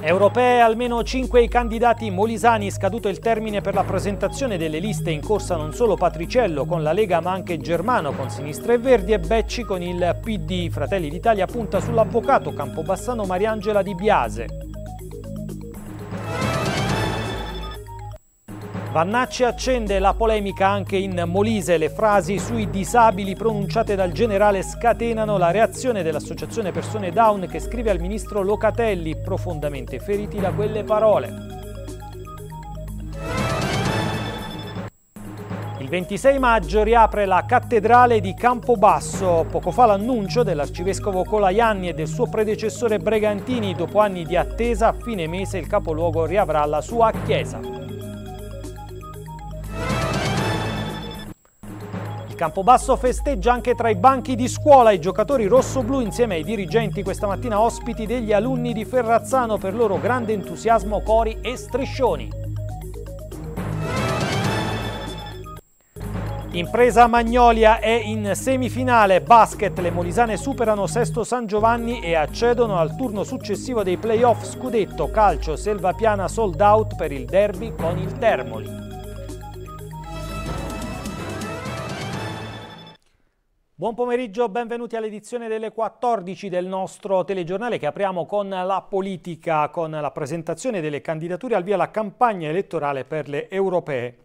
Europee almeno 5 i candidati molisani, scaduto il termine per la presentazione delle liste in corsa non solo Patriciello con la Lega ma anche Germano con Sinistra e Verdi e Becci con il PD. Fratelli d'Italia punta sull'avvocato Campobassano Mariangela Di Biase. Vannacci accende la polemica anche in Molise. Le frasi sui disabili pronunciate dal generale scatenano la reazione dell'associazione Persone Down che scrive al ministro Locatelli, profondamente feriti da quelle parole. Il 26 maggio riapre la cattedrale di Campobasso. Poco fa l'annuncio dell'arcivescovo Colaianni e del suo predecessore Bregantini. Dopo anni di attesa, a fine mese il capoluogo riavrà la sua chiesa. Campobasso festeggia anche tra i banchi di scuola i giocatori rossoblù insieme ai dirigenti questa mattina ospiti degli alunni di Ferrazzano per loro grande entusiasmo cori e striscioni. Impresa Magnolia è in semifinale basket, le molisane superano Sesto San Giovanni e accedono al turno successivo dei playoff scudetto calcio Selvapiana sold out per il derby con il Termoli. Buon pomeriggio, benvenuti all'edizione delle 14 del nostro telegiornale che apriamo con la politica, con la presentazione delle candidature al via la campagna elettorale per le europee.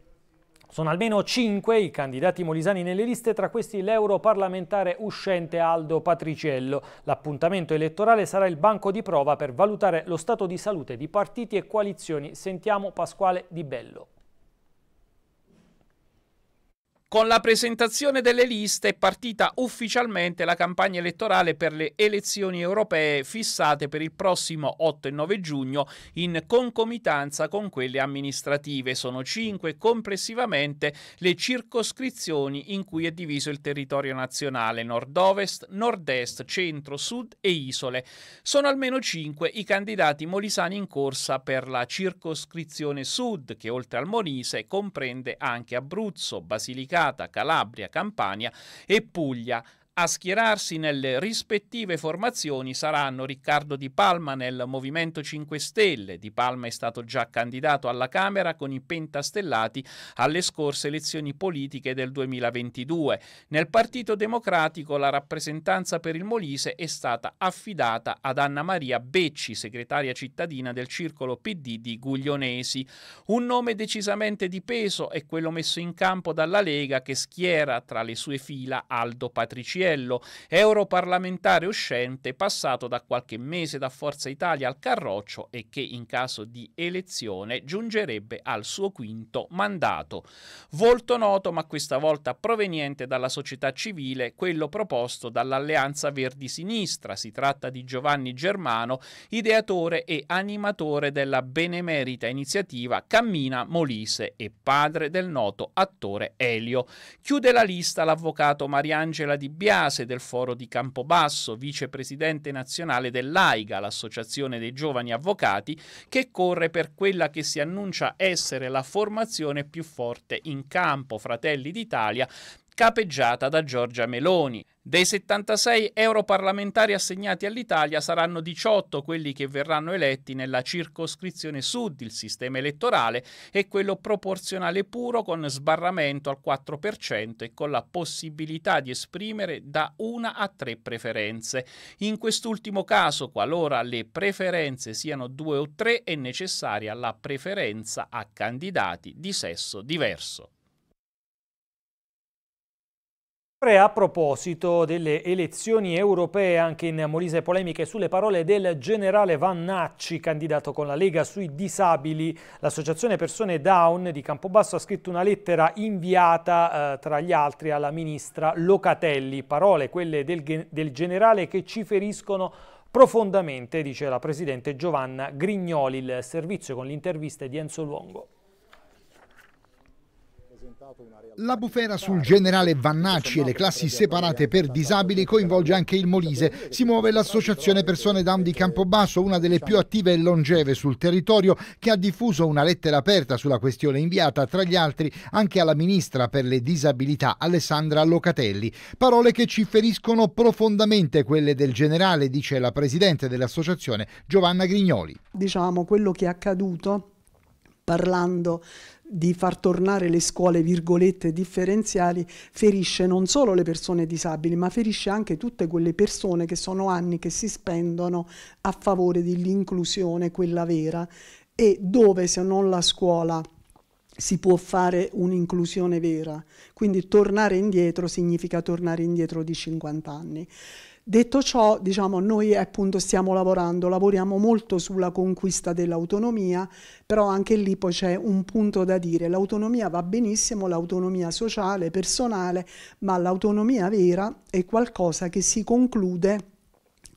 Sono almeno 5 i candidati molisani nelle liste, tra questi l'europarlamentare uscente Aldo Patriciello. L'appuntamento elettorale sarà il banco di prova per valutare lo stato di salute di partiti e coalizioni. Sentiamo Pasquale Di Bello. Con la presentazione delle liste è partita ufficialmente la campagna elettorale per le elezioni europee fissate per il prossimo 8 e 9 giugno in concomitanza con quelle amministrative. Sono cinque complessivamente le circoscrizioni in cui è diviso il territorio nazionale, nord-ovest, nord-est, centro, sud e isole. Sono almeno cinque i candidati molisani in corsa per la circoscrizione sud, che oltre al Molise comprende anche Abruzzo, Basilicata, Basilicata, Calabria, Campania e Puglia. A schierarsi nelle rispettive formazioni saranno Riccardo Di Palma nel Movimento 5 Stelle. Di Palma è stato già candidato alla Camera con i pentastellati alle scorse elezioni politiche del 2022. Nel Partito Democratico la rappresentanza per il Molise è stata affidata ad Anna Maria Becci, segretaria cittadina del circolo PD di Guglionesi. Un nome decisamente di peso è quello messo in campo dalla Lega che schiera tra le sue fila Aldo Patriciello Mattiello, europarlamentare uscente, passato da qualche mese da Forza Italia al Carroccio e che in caso di elezione giungerebbe al suo quinto mandato. Volto noto, ma questa volta proveniente dalla società civile, quello proposto dall'Alleanza Verdi Sinistra. Si tratta di Giovanni Germano, ideatore e animatore della benemerita iniziativa Cammina Molise e padre del noto attore Elio. Chiude la lista l'avvocato Mariangela Di Bianco. Chiase del Foro di Campobasso, vicepresidente nazionale dell'AIGA, l'Associazione dei Giovani Avvocati, che corre per quella che si annuncia essere la formazione più forte in campo, Fratelli d'Italia, capeggiata da Giorgia Meloni. Dei 76 europarlamentari assegnati all'Italia saranno 18 quelli che verranno eletti nella circoscrizione sud, il sistema elettorale, e quello proporzionale puro con sbarramento al 4% e con la possibilità di esprimere da una a tre preferenze. In quest'ultimo caso, qualora le preferenze siano due o tre, è necessaria la preferenza a candidati di sesso diverso. a proposito delle elezioni europee, anche in Molise polemiche sulle parole del generale Vannacci, candidato con la Lega sui disabili. L'associazione Persone Down di Campobasso ha scritto una lettera inviata eh, tra gli altri alla ministra Locatelli. Parole quelle del, del generale che ci feriscono profondamente, dice la presidente Giovanna Grignoli. Il servizio con l'intervista di Enzo Luongo. La bufera sul generale Vannacci e le classi separate per disabili coinvolge anche il Molise. Si muove l'associazione Persone Down di Campobasso, una delle più attive e longeve sul territorio, che ha diffuso una lettera aperta sulla questione inviata, tra gli altri, anche alla ministra per le disabilità Alessandra Locatelli. Parole che ci feriscono profondamente quelle del generale, dice la presidente dell'associazione Giovanna Grignoli. Diciamo quello che è accaduto parlando di far tornare le scuole virgolette differenziali ferisce non solo le persone disabili, ma ferisce anche tutte quelle persone che sono anni che si spendono a favore dell'inclusione, quella vera, e dove se non la scuola si può fare un'inclusione vera. Quindi tornare indietro significa tornare indietro di 50 anni. Detto ciò, diciamo, noi appunto stiamo lavorando, lavoriamo molto sulla conquista dell'autonomia, però anche lì poi c'è un punto da dire. L'autonomia va benissimo, l'autonomia sociale, personale, ma l'autonomia vera è qualcosa che si conclude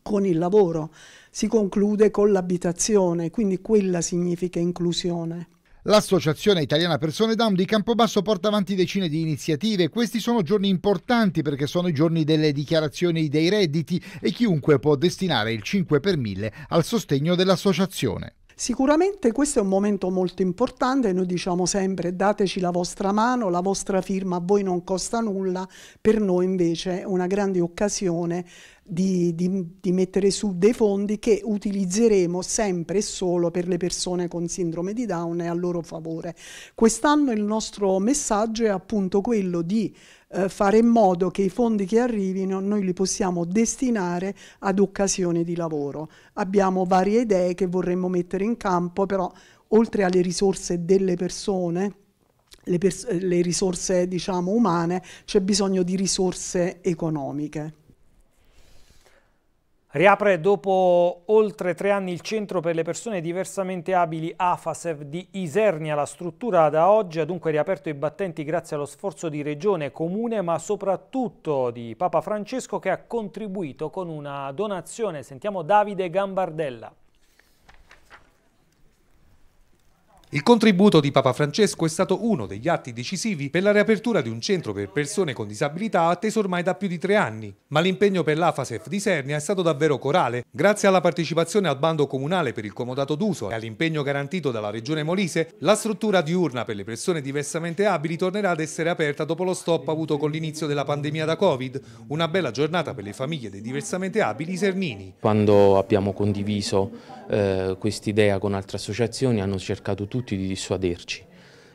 con il lavoro, si conclude con l'abitazione, quindi quella significa inclusione. L'Associazione Italiana Persone Down di Campobasso porta avanti decine di iniziative. Questi sono giorni importanti perché sono i giorni delle dichiarazioni dei redditi e chiunque può destinare il 5 per 1000 al sostegno dell'associazione. Sicuramente questo è un momento molto importante, noi diciamo sempre dateci la vostra mano, la vostra firma a voi non costa nulla, per noi invece è una grande occasione di, di, di, mettere su dei fondi che utilizzeremo sempre e solo per le persone con sindrome di Down e a loro favore. Quest'anno il nostro messaggio è appunto quello di eh, fare in modo che i fondi che arrivino noi li possiamo destinare ad occasioni di lavoro. Abbiamo varie idee che vorremmo mettere in campo, però oltre alle risorse delle persone, le, pers le risorse diciamo umane, c'è bisogno di risorse economiche. Riapre dopo oltre tre anni il centro per le persone diversamente abili AFASEV di Isernia. La struttura da oggi ha dunque riaperto i battenti grazie allo sforzo di regione, comune ma soprattutto di Papa Francesco che ha contribuito con una donazione. Sentiamo Davide Gambardella. Il contributo di Papa Francesco è stato uno degli atti decisivi per la riapertura di un centro per persone con disabilità atteso ormai da più di tre anni, ma l'impegno per l'AFASEF di Sernia è stato davvero corale grazie alla partecipazione al bando comunale per il comodato d'uso e all'impegno garantito dalla Regione Molise, la struttura diurna per le persone diversamente abili tornerà ad essere aperta dopo lo stop avuto con l'inizio della pandemia da Covid, una bella giornata per le famiglie dei diversamente abili sernini. Quando abbiamo condiviso eh, quest'idea con altre associazioni hanno cercato tutti tutti di dissuaderci,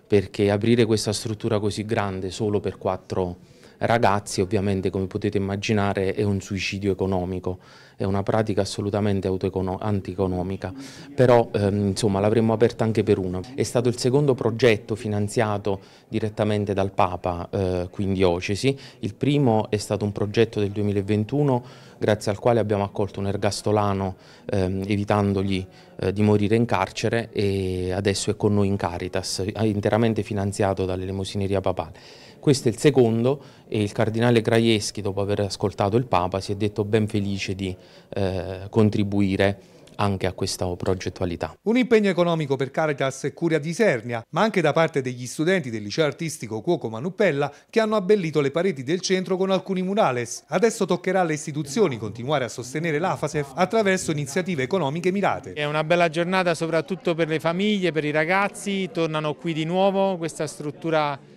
perché aprire questa struttura così grande solo per quattro ragazzi, ovviamente come potete immaginare è un suicidio economico, è una pratica assolutamente antieconomica, però ehm, insomma l'avremmo aperta anche per una. È stato il secondo progetto finanziato direttamente dal Papa eh, qui in diocesi, il primo è stato un progetto del 2021 grazie al quale abbiamo accolto un ergastolano ehm, evitandogli eh, di morire in carcere e adesso è con noi in Caritas, interamente finanziato dall'elemosineria papale. Questo è il secondo e il cardinale Krajewski, dopo aver ascoltato il Papa, si è detto ben felice di eh, contribuire anche a questa progettualità. Un impegno economico per Caritas e Curia di Sernia, ma anche da parte degli studenti del liceo artistico Cuoco Manuppella che hanno abbellito le pareti del centro con alcuni murales. Adesso toccherà alle istituzioni continuare a sostenere l'AFASEF attraverso iniziative economiche mirate. È una bella giornata soprattutto per le famiglie, per i ragazzi, tornano qui di nuovo, questa struttura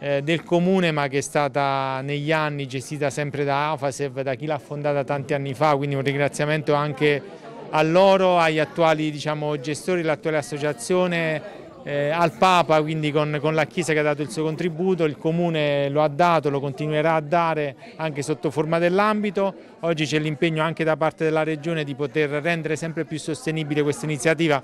eh, del comune ma che è stata negli anni gestita sempre da AFASEV, da chi l'ha fondata tanti anni fa, quindi un ringraziamento anche a loro, agli attuali diciamo, gestori dell'attuale associazione, eh, al Papa, quindi con, con, la Chiesa che ha dato il suo contributo, il Comune lo ha dato, lo continuerà a dare anche sotto forma dell'ambito, oggi c'è l'impegno anche da parte della Regione di poter rendere sempre più sostenibile questa iniziativa,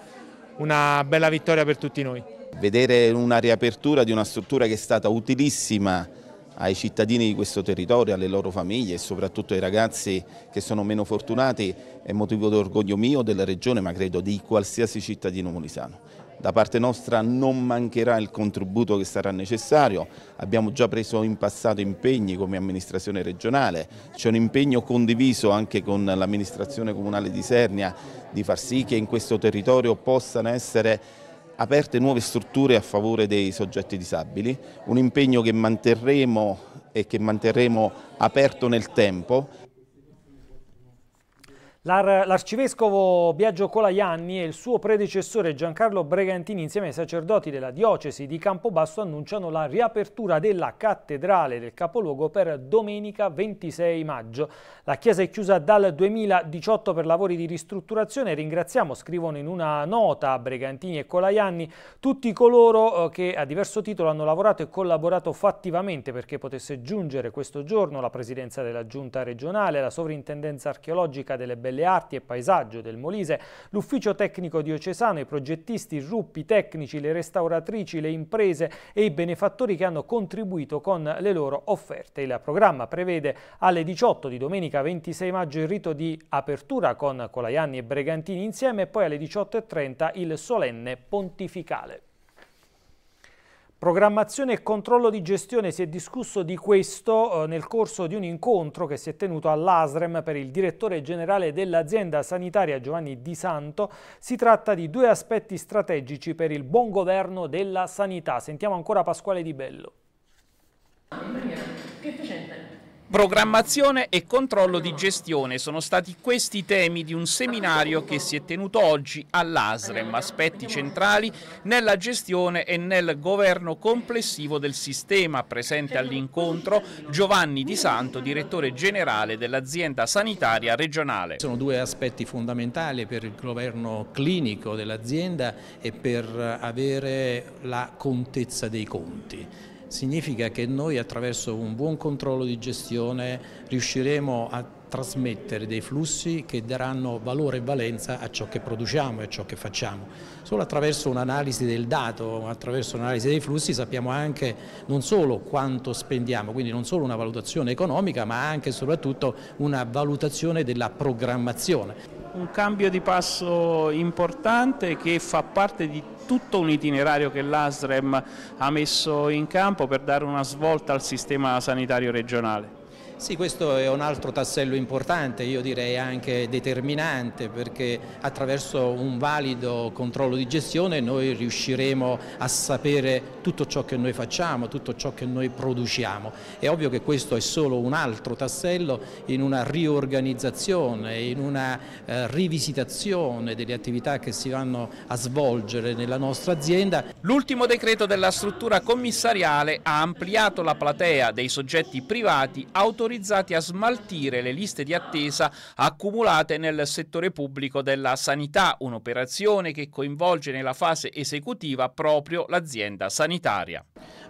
una bella vittoria per tutti noi. Vedere una riapertura di una struttura che è stata utilissima ai cittadini di questo territorio, alle loro famiglie e soprattutto ai ragazzi che sono meno fortunati è motivo d'orgoglio mio, della Regione, ma credo di qualsiasi cittadino molisano. Da parte nostra non mancherà il contributo che sarà necessario, abbiamo già preso in passato impegni come amministrazione regionale, c'è un impegno condiviso anche con l'amministrazione comunale di Sernia di far sì che in questo territorio possano essere aperte nuove strutture a favore dei soggetti disabili, un impegno che manterremo e che manterremo aperto nel tempo L'arcivescovo Biagio Colaianni e il suo predecessore Giancarlo Bregantini insieme ai sacerdoti della diocesi di Campobasso annunciano la riapertura della cattedrale del capoluogo per domenica 26 maggio. La chiesa è chiusa dal 2018 per lavori di ristrutturazione. Ringraziamo, scrivono in una nota Bregantini e Colaianni, tutti coloro eh, che a diverso titolo hanno lavorato e collaborato fattivamente perché potesse giungere questo giorno la presidenza della giunta regionale, la sovrintendenza archeologica delle Belle delle Arti e Paesaggio del Molise, l'Ufficio Tecnico Diocesano, i progettisti, i ruppi, tecnici, le restauratrici, le imprese e i benefattori che hanno contribuito con le loro offerte. Il programma prevede alle 18 di domenica 26 maggio il rito di apertura con Colaianni e Bregantini insieme e poi alle 18.30 il solenne pontificale. Programmazione e controllo di gestione si è discusso di questo eh, nel corso di un incontro che si è tenuto all'ASREM per il direttore generale dell'azienda sanitaria Giovanni Di Santo. Si tratta di due aspetti strategici per il buon governo della sanità. Sentiamo ancora Pasquale Di Bello. Che Programmazione e controllo di gestione sono stati questi i temi di un seminario che si è tenuto oggi all'ASREM, aspetti centrali nella gestione e nel governo complessivo del sistema. Presente all'incontro Giovanni Di Santo, direttore generale dell'azienda sanitaria regionale. Sono due aspetti fondamentali per il governo clinico dell'azienda e per avere la contezza dei conti significa che noi attraverso un buon controllo di gestione riusciremo a trasmettere dei flussi che daranno valore e valenza a ciò che produciamo e a ciò che facciamo. Solo attraverso un'analisi del dato, attraverso un'analisi dei flussi sappiamo anche non solo quanto spendiamo, quindi non solo una valutazione economica ma anche e soprattutto una valutazione della programmazione. Un cambio di passo importante che fa parte di tutto un itinerario che l'ASREM ha messo in campo per dare una svolta al sistema sanitario regionale. Sì, questo è un altro tassello importante, io direi anche determinante, perché attraverso un valido controllo di gestione noi riusciremo a sapere tutto ciò che noi facciamo, tutto ciò che noi produciamo. È ovvio che questo è solo un altro tassello in una riorganizzazione, in una eh, rivisitazione delle attività che si vanno a svolgere nella nostra azienda. L'ultimo decreto della struttura commissariale ha ampliato la platea dei soggetti privati autorizzati autorizzati a smaltire le liste di attesa accumulate nel settore pubblico della sanità, un'operazione che coinvolge nella fase esecutiva proprio l'azienda sanitaria.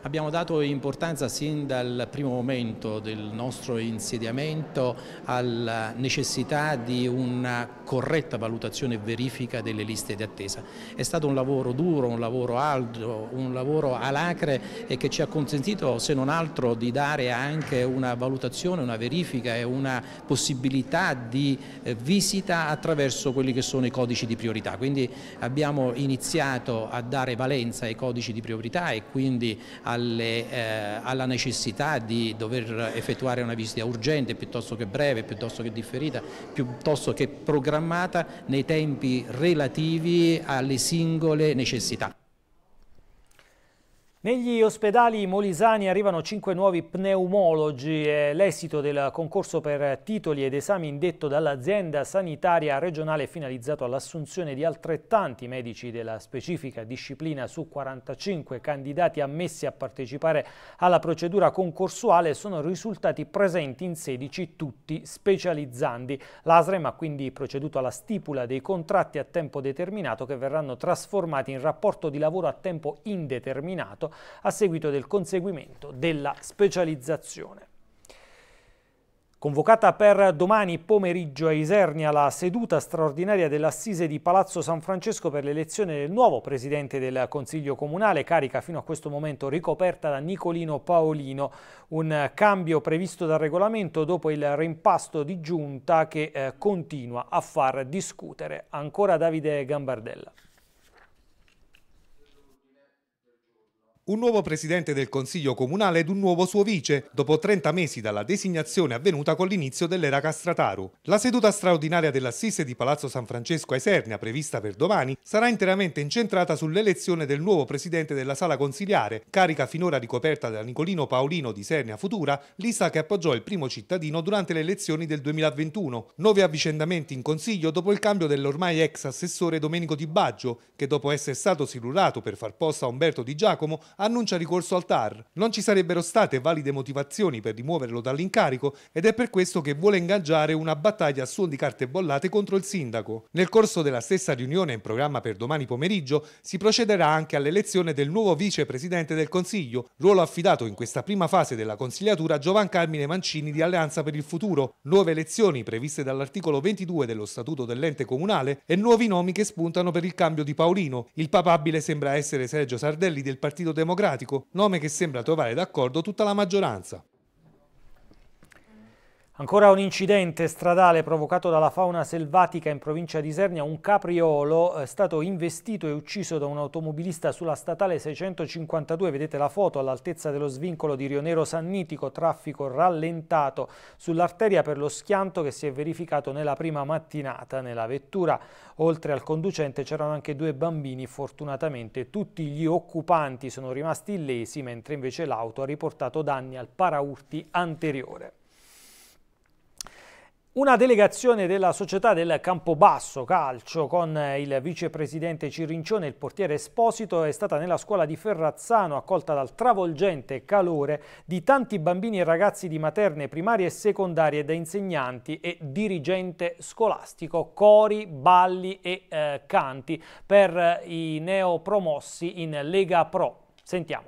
Abbiamo dato importanza sin dal primo momento del nostro insediamento alla necessità di una corretta valutazione e verifica delle liste di attesa. È stato un lavoro duro, un lavoro alto, un lavoro alacre e che ci ha consentito se non altro di dare anche una valutazione, una verifica e una possibilità di eh, visita attraverso quelli che sono i codici di priorità. Quindi abbiamo iniziato a dare valenza ai codici di priorità e quindi a alle, eh, alla necessità di dover effettuare una visita urgente piuttosto che breve, piuttosto che differita, piuttosto che programmata nei tempi relativi alle singole necessità. Negli ospedali molisani arrivano cinque nuovi pneumologi. L'esito del concorso per titoli ed esami indetto dall'azienda sanitaria regionale è finalizzato all'assunzione di altrettanti medici della specifica disciplina su 45 candidati ammessi a partecipare alla procedura concorsuale sono risultati presenti in 16 tutti specializzandi. L'ASREM ha quindi proceduto alla stipula dei contratti a tempo determinato che verranno trasformati in rapporto di lavoro a tempo indeterminato a seguito del conseguimento della specializzazione. Convocata per domani pomeriggio a Isernia la seduta straordinaria dell'Assise di Palazzo San Francesco per l'elezione del nuovo presidente del Consiglio Comunale, carica fino a questo momento ricoperta da Nicolino Paolino, un cambio previsto dal regolamento dopo il rimpasto di giunta che eh, continua a far discutere ancora Davide Gambardella. Un nuovo presidente del Consiglio Comunale ed un nuovo suo vice, dopo 30 mesi dalla designazione avvenuta con l'inizio dell'era Castrataru. La seduta straordinaria dell'assise di Palazzo San Francesco a Esernia, prevista per domani, sarà interamente incentrata sull'elezione del nuovo presidente della Sala Consiliare, carica finora ricoperta da Nicolino Paolino di Sernia Futura, lista che appoggiò il primo cittadino durante le elezioni del 2021. Nove avvicendamenti in Consiglio dopo il cambio dell'ormai ex assessore Domenico Di Baggio, che dopo essere stato silurato per far posto a Umberto Di Giacomo, annuncia ricorso al TAR. Non ci sarebbero state valide motivazioni per rimuoverlo dall'incarico ed è per questo che vuole ingaggiare una battaglia a suon di carte bollate contro il sindaco. Nel corso della stessa riunione in programma per domani pomeriggio si procederà anche all'elezione del nuovo vicepresidente del Consiglio, ruolo affidato in questa prima fase della consigliatura a Giovan Carmine Mancini di Alleanza per il Futuro, nuove elezioni previste dall'articolo 22 dello Statuto dell'ente comunale e nuovi nomi che spuntano per il cambio di Paolino. Il papabile sembra essere Sergio Sardelli del Partito Democratico Democratico, nome che sembra trovare d'accordo tutta la maggioranza. Ancora un incidente stradale provocato dalla fauna selvatica in provincia di Isernia, un capriolo eh, è stato investito e ucciso da un automobilista sulla statale 652, vedete la foto all'altezza dello svincolo di Rionero Sannitico, traffico rallentato sull'arteria per lo schianto che si è verificato nella prima mattinata nella vettura. Oltre al conducente c'erano anche due bambini, fortunatamente tutti gli occupanti sono rimasti illesi, mentre invece l'auto ha riportato danni al paraurti anteriore. Una delegazione della società del Campobasso Calcio con il vicepresidente Cirincione e il portiere Esposito è stata nella scuola di Ferrazzano accolta dal travolgente calore di tanti bambini e ragazzi di materne primarie e secondarie da insegnanti e dirigente scolastico, cori, balli e eh, canti per eh, i neopromossi in Lega Pro. Sentiamo.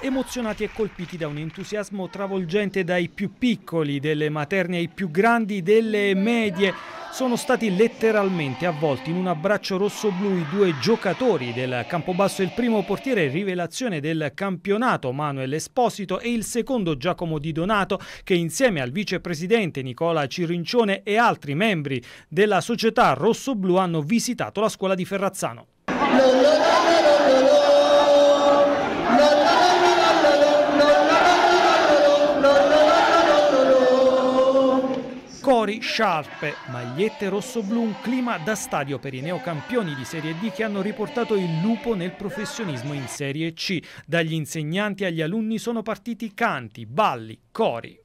emozionati e colpiti da un entusiasmo travolgente dai più piccoli, delle materne ai più grandi, delle medie. Sono stati letteralmente avvolti in un abbraccio rosso-blu i due giocatori del Campobasso, il primo portiere rivelazione del campionato Manuel Esposito e il secondo Giacomo Di Donato che insieme al vicepresidente Nicola Cirincione e altri membri della società rosso-blu hanno visitato la scuola di Ferrazzano. No, no, no, colori, sciarpe, magliette rosso-blu, un clima da stadio per i neocampioni di Serie D che hanno riportato il lupo nel professionismo in Serie C. Dagli insegnanti agli alunni sono partiti canti, balli, cori.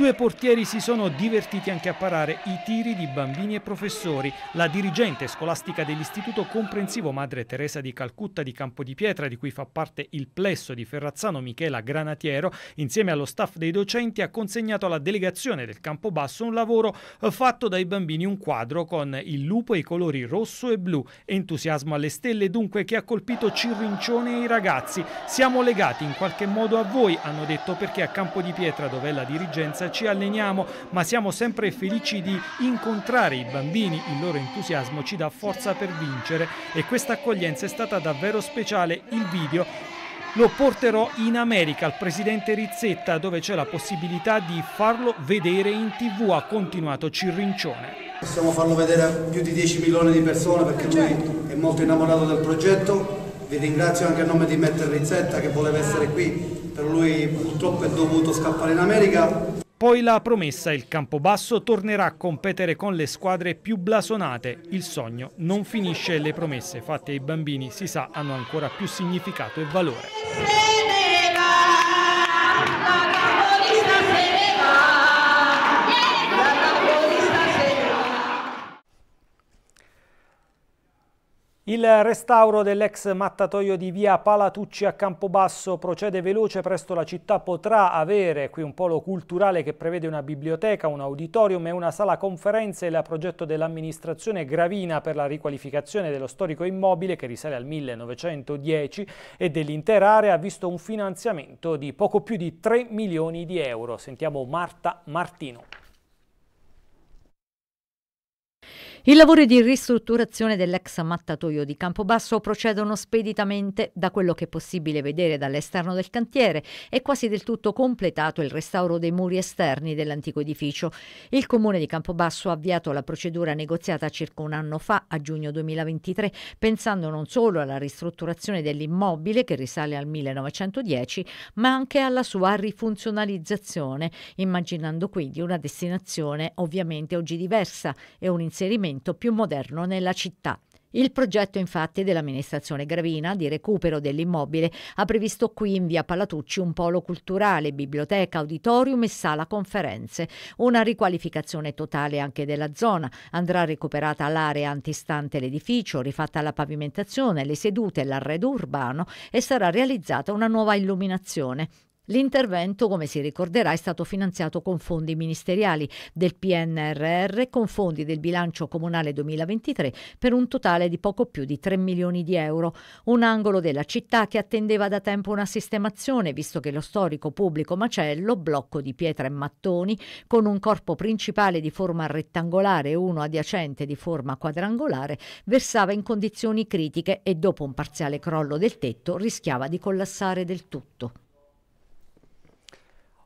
due portieri si sono divertiti anche a parare i tiri di bambini e professori. La dirigente scolastica dell'Istituto Comprensivo Madre Teresa di Calcutta di Campo di Pietra, di cui fa parte il plesso di Ferrazzano Michela Granatiero, insieme allo staff dei docenti, ha consegnato alla delegazione del Campo Basso un lavoro eh, fatto dai bambini, un quadro con il lupo e i colori rosso e blu. Entusiasmo alle stelle dunque che ha colpito Cirrincione e i ragazzi. Siamo legati in qualche modo a voi, hanno detto, perché a Campo di Pietra, dove è la dirigenza, ci alleniamo, ma siamo sempre felici di incontrare i bambini, il loro entusiasmo ci dà forza per vincere e questa accoglienza è stata davvero speciale. Il video lo porterò in America al presidente Rizzetta dove c'è la possibilità di farlo vedere in tv, ha continuato Cirrincione. Possiamo farlo vedere a più di 10 milioni di persone perché lui è molto innamorato del progetto. Vi ringrazio anche a nome di Matt Rizzetta che voleva essere qui, per lui purtroppo è dovuto scappare in America. Poi la promessa, il Campobasso tornerà a competere con le squadre più blasonate. Il sogno non finisce e le promesse fatte ai bambini, si sa, hanno ancora più significato e valore. Il restauro dell'ex mattatoio di via Palatucci a Campobasso procede veloce, presto la città potrà avere qui un polo culturale che prevede una biblioteca, un auditorium e una sala conferenze Il progetto dell'amministrazione Gravina per la riqualificazione dello storico immobile che risale al 1910 e dell'intera area ha visto un finanziamento di poco più di 3 milioni di euro. Sentiamo Marta Martino. I lavori di ristrutturazione dell'ex mattatoio di Campobasso procedono speditamente da quello che è possibile vedere dall'esterno del cantiere. È quasi del tutto completato il restauro dei muri esterni dell'antico edificio. Il comune di Campobasso ha avviato la procedura negoziata circa un anno fa, a giugno 2023, pensando non solo alla ristrutturazione dell'immobile che risale al 1910, ma anche alla sua rifunzionalizzazione, immaginando quindi una destinazione ovviamente oggi diversa e un inserimento alloggiamento più moderno nella città. Il progetto infatti dell'amministrazione Gravina di recupero dell'immobile ha previsto qui in via Palatucci un polo culturale, biblioteca, auditorium e sala conferenze. Una riqualificazione totale anche della zona. Andrà recuperata l'area antistante l'edificio, rifatta la pavimentazione, le sedute, l'arredo urbano e sarà realizzata una nuova illuminazione. L'intervento, come si ricorderà, è stato finanziato con fondi ministeriali del PNRR, con fondi del bilancio comunale 2023 per un totale di poco più di 3 milioni di euro. Un angolo della città che attendeva da tempo una sistemazione, visto che lo storico pubblico macello, blocco di pietra e mattoni, con un corpo principale di forma rettangolare e uno adiacente di forma quadrangolare, versava in condizioni critiche e dopo un parziale crollo del tetto rischiava di collassare del tutto.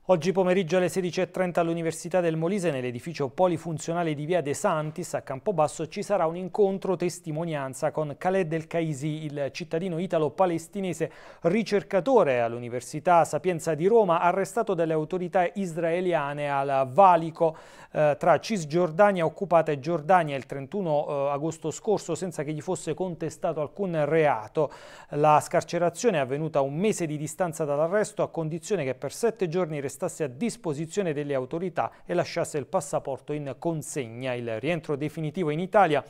Oggi pomeriggio alle 16.30 all'Università del Molise, nell'edificio polifunzionale di via De Santis a Campobasso, ci sarà un incontro testimonianza con Khaled El Kaisi, il cittadino italo-palestinese ricercatore all'Università Sapienza di Roma, arrestato dalle autorità israeliane al valico eh, tra Cisgiordania occupata e Giordania il 31 eh, agosto scorso senza che gli fosse contestato alcun reato. La scarcerazione è avvenuta a un mese di distanza dall'arresto a condizione che per sette giorni restasse stasse a disposizione delle autorità e lasciasse il passaporto in consegna. Il rientro definitivo in Italia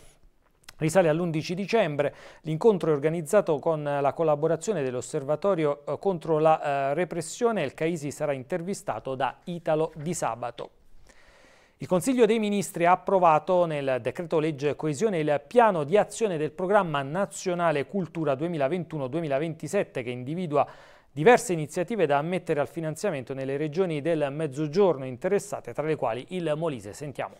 Risale all'11 dicembre, l'incontro è organizzato con la collaborazione dell'Osservatorio eh, contro la eh, repressione e il Caisi sarà intervistato da Italo Di Sabato. Il Consiglio dei Ministri ha approvato nel decreto legge coesione il piano di azione del programma nazionale Cultura 2021-2027 che individua diverse iniziative da ammettere al finanziamento nelle regioni del Mezzogiorno interessate, tra le quali il Molise. Sentiamo.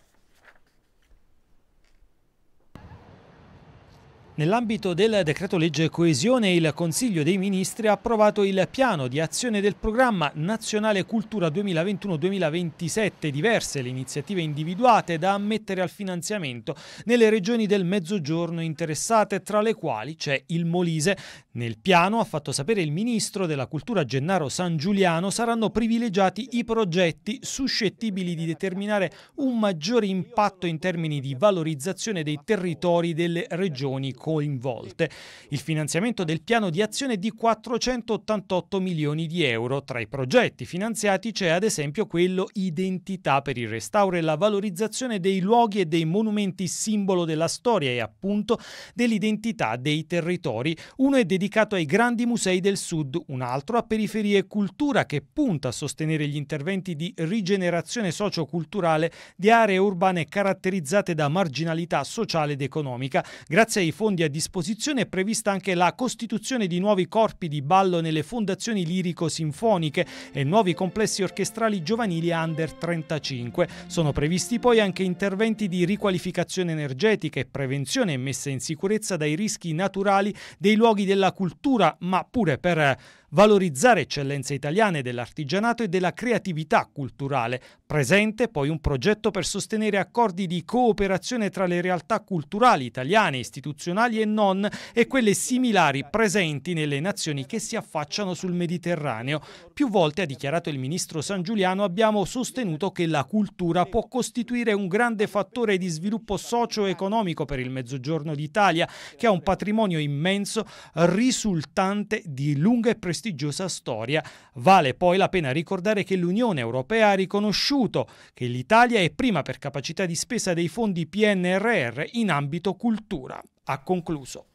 Nell'ambito del decreto legge coesione il Consiglio dei Ministri ha approvato il piano di azione del programma Nazionale Cultura 2021-2027, diverse le iniziative individuate da ammettere al finanziamento nelle regioni del Mezzogiorno interessate, tra le quali c'è il Molise. Nel piano, ha fatto sapere il Ministro della Cultura Gennaro San Giuliano, saranno privilegiati i progetti suscettibili di determinare un maggiore impatto in termini di valorizzazione dei territori delle regioni coinvolte. Il finanziamento del piano di azione è di 488 milioni di euro. Tra i progetti finanziati c'è ad esempio quello Identità per il restauro e la valorizzazione dei luoghi e dei monumenti simbolo della storia e appunto dell'identità dei territori. Uno è dedicato ai grandi musei del sud, un altro a periferie e cultura che punta a sostenere gli interventi di rigenerazione socioculturale di aree urbane caratterizzate da marginalità sociale ed economica. Grazie ai fondi fondi a disposizione è prevista anche la costituzione di nuovi corpi di ballo nelle fondazioni lirico-sinfoniche e nuovi complessi orchestrali giovanili under 35. Sono previsti poi anche interventi di riqualificazione energetica e prevenzione e messa in sicurezza dai rischi naturali dei luoghi della cultura, ma pure per valorizzare eccellenze italiane dell'artigianato e della creatività culturale. Presente poi un progetto per sostenere accordi di cooperazione tra le realtà culturali italiane, istituzionali e non e quelle similari presenti nelle nazioni che si affacciano sul Mediterraneo. Più volte, ha dichiarato il ministro San Giuliano, abbiamo sostenuto che la cultura può costituire un grande fattore di sviluppo socio-economico per il Mezzogiorno d'Italia, che ha un patrimonio immenso risultante di lunga e prestigiosa prestigiosa storia. Vale poi la pena ricordare che l'Unione Europea ha riconosciuto che l'Italia è prima per capacità di spesa dei fondi PNRR in ambito cultura. Ha concluso.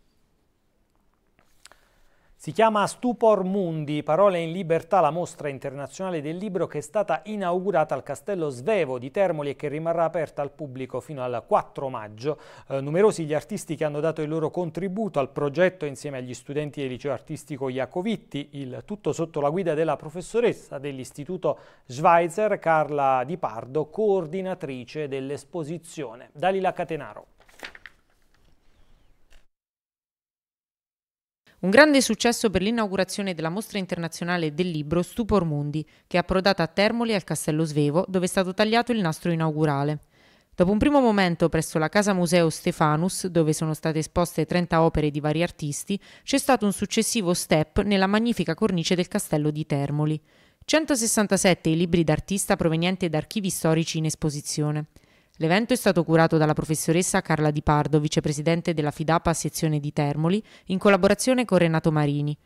Si chiama Stupor Mundi, parole in libertà, la mostra internazionale del libro che è stata inaugurata al Castello Svevo di Termoli e che rimarrà aperta al pubblico fino al 4 maggio. Eh, numerosi gli artisti che hanno dato il loro contributo al progetto insieme agli studenti del liceo artistico Iacovitti, il tutto sotto la guida della professoressa dell'istituto Schweizer Carla Di Pardo, coordinatrice dell'esposizione. Dalila Catenaro. Un grande successo per l'inaugurazione della mostra internazionale del libro Stupor Mundi, che è approdata a Termoli al Castello Svevo, dove è stato tagliato il nastro inaugurale. Dopo un primo momento presso la Casa Museo Stefanus, dove sono state esposte 30 opere di vari artisti, c'è stato un successivo step nella magnifica cornice del castello di Termoli. 167 i libri d'artista provenienti da archivi storici in esposizione. L'evento è stato curato dalla professoressa Carla Di Pardo, vicepresidente della FIDAPA sezione di Termoli, in collaborazione con Renato Marini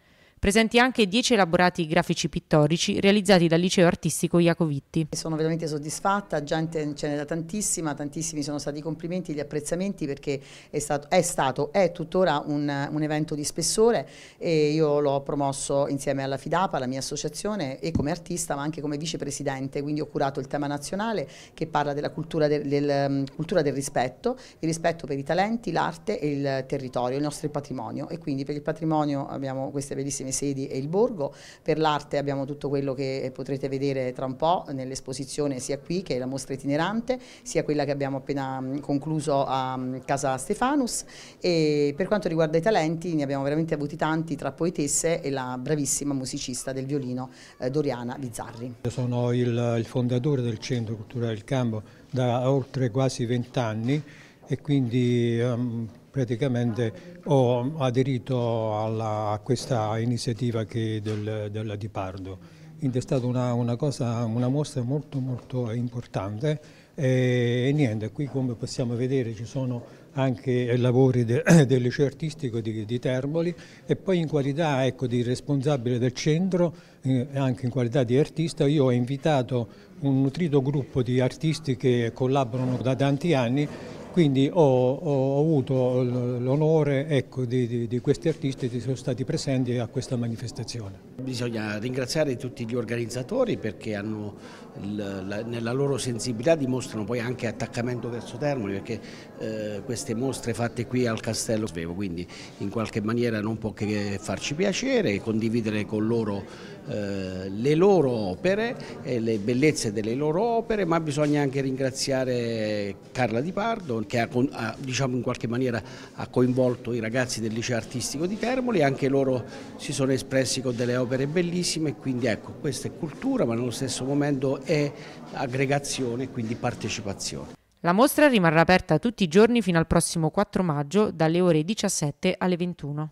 presenti anche 10 elaborati grafici pittorici realizzati dal liceo artistico Iacovitti. Sono veramente soddisfatta, gente ce n'è da tantissima, tantissimi sono stati i complimenti, gli apprezzamenti perché è stato, è, stato, è tuttora un, un evento di spessore e io l'ho promosso insieme alla FIDAPA, la mia associazione e come artista ma anche come vicepresidente, quindi ho curato il tema nazionale che parla della cultura del, del, mm, cultura del rispetto, il rispetto per i talenti, l'arte e il territorio, il nostro patrimonio e quindi per il patrimonio abbiamo queste bellissime sedi e il borgo. Per l'arte abbiamo tutto quello che eh, potrete vedere tra un po' nell'esposizione sia qui che è la mostra itinerante, sia quella che abbiamo appena mm, concluso a mm, Casa Stefanus e per quanto riguarda i talenti ne abbiamo veramente avuti tanti tra poetesse e la bravissima musicista del violino eh, Doriana Bizzarri. Io sono il, il fondatore del Centro Culturale del Campo da oltre quasi vent'anni e quindi um, praticamente ho aderito alla, a questa iniziativa del, della Di Pardo. Quindi è stata una, una, cosa, una mostra molto molto importante e, e, niente, qui come possiamo vedere ci sono anche lavori de, del liceo artistico di, di, Termoli e poi in qualità ecco, di responsabile del centro, eh, anche in qualità di artista, io ho invitato un nutrito gruppo di artisti che collaborano da tanti anni quindi ho, ho avuto l'onore ecco, di, di, di, questi artisti che sono stati presenti a questa manifestazione. Bisogna ringraziare tutti gli organizzatori perché hanno nella loro sensibilità dimostrano poi anche attaccamento verso Termoli perché eh, queste mostre fatte qui al Castello Svevo quindi in qualche maniera non può che farci piacere condividere con loro eh, le loro opere e le bellezze delle loro opere ma bisogna anche ringraziare Carla Di Pardo che ha diciamo in qualche maniera ha coinvolto i ragazzi del liceo artistico di Termoli anche loro si sono espressi con delle opere bellissime quindi ecco questa è cultura ma nello stesso momento e aggregazione, quindi partecipazione. La mostra rimarrà aperta tutti i giorni fino al prossimo 4 maggio dalle ore 17 alle 21.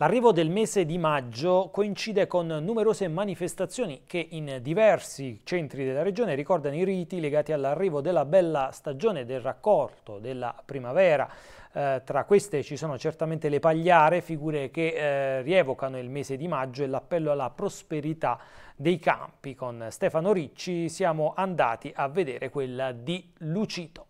L'arrivo del mese di maggio coincide con numerose manifestazioni che in diversi centri della regione ricordano i riti legati all'arrivo della bella stagione del raccolto della primavera. Eh, tra queste ci sono certamente le pagliare, figure che eh, rievocano il mese di maggio e l'appello alla prosperità dei Campi con Stefano Ricci siamo andati a vedere quella di Lucito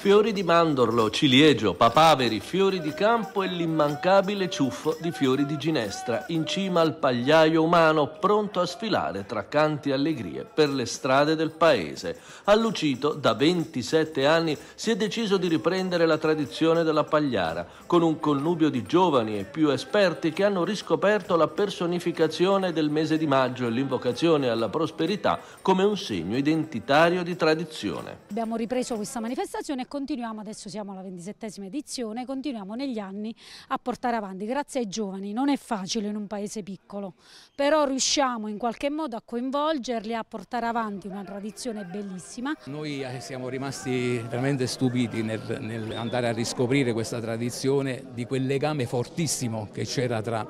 fiori di mandorlo, ciliegio, papaveri, fiori di campo e l'immancabile ciuffo di fiori di ginestra in cima al pagliaio umano pronto a sfilare tra canti e allegrie per le strade del paese. A Lucito, da 27 anni, si è deciso di riprendere la tradizione della pagliara con un connubio di giovani e più esperti che hanno riscoperto la personificazione del mese di maggio e l'invocazione alla prosperità come un segno identitario di tradizione. Abbiamo ripreso questa manifestazione continuiamo, adesso siamo alla ventisettesima edizione, continuiamo negli anni a portare avanti, grazie ai giovani, non è facile in un paese piccolo, però riusciamo in qualche modo a coinvolgerli, a portare avanti una tradizione bellissima. Noi eh, siamo rimasti veramente stupiti nel, nel andare a riscoprire questa tradizione di quel legame fortissimo che c'era tra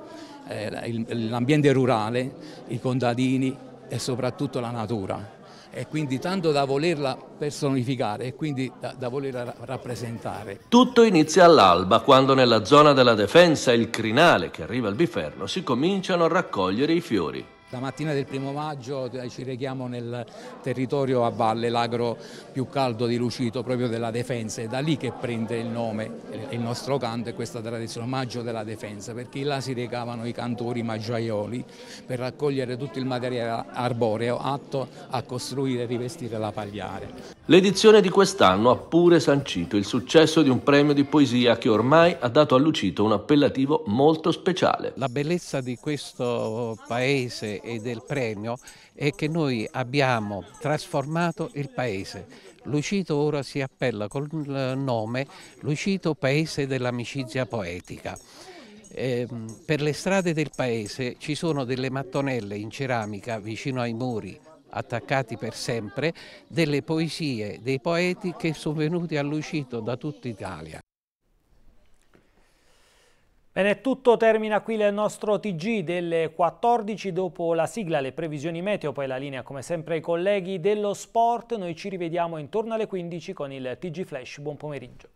eh, l'ambiente rurale, i contadini e soprattutto la natura e quindi tanto da volerla personificare e quindi da, da volerla rappresentare. Tutto inizia all'alba, quando nella zona della Defensa il crinale che arriva al Biferno si cominciano a raccogliere i fiori. La mattina del primo maggio eh, ci rechiamo nel territorio a valle, l'agro più caldo di Lucito, proprio della Defensa, è da lì che prende il nome il nostro canto e questa tradizione, Maggio della Defensa, perché là si recavano i cantori maggiaioli per raccogliere tutto il materiale arboreo atto a costruire e rivestire la pagliare. L'edizione di quest'anno ha pure sancito il successo di un premio di poesia che ormai ha dato a Lucito un appellativo molto speciale. La bellezza di questo paese e del premio è che noi abbiamo trasformato il paese. Lucito ora si appella col nome Lucito Paese dell'amicizia poetica. Eh, per le strade del paese ci sono delle mattonelle in ceramica vicino ai muri attaccati per sempre delle poesie dei poeti che sono venuti a da tutta Italia. Bene, tutto termina qui il nostro TG delle 14 dopo la sigla, le previsioni meteo, poi la linea come sempre ai colleghi dello sport. Noi ci rivediamo intorno alle 15 con il TG Flash. Buon pomeriggio.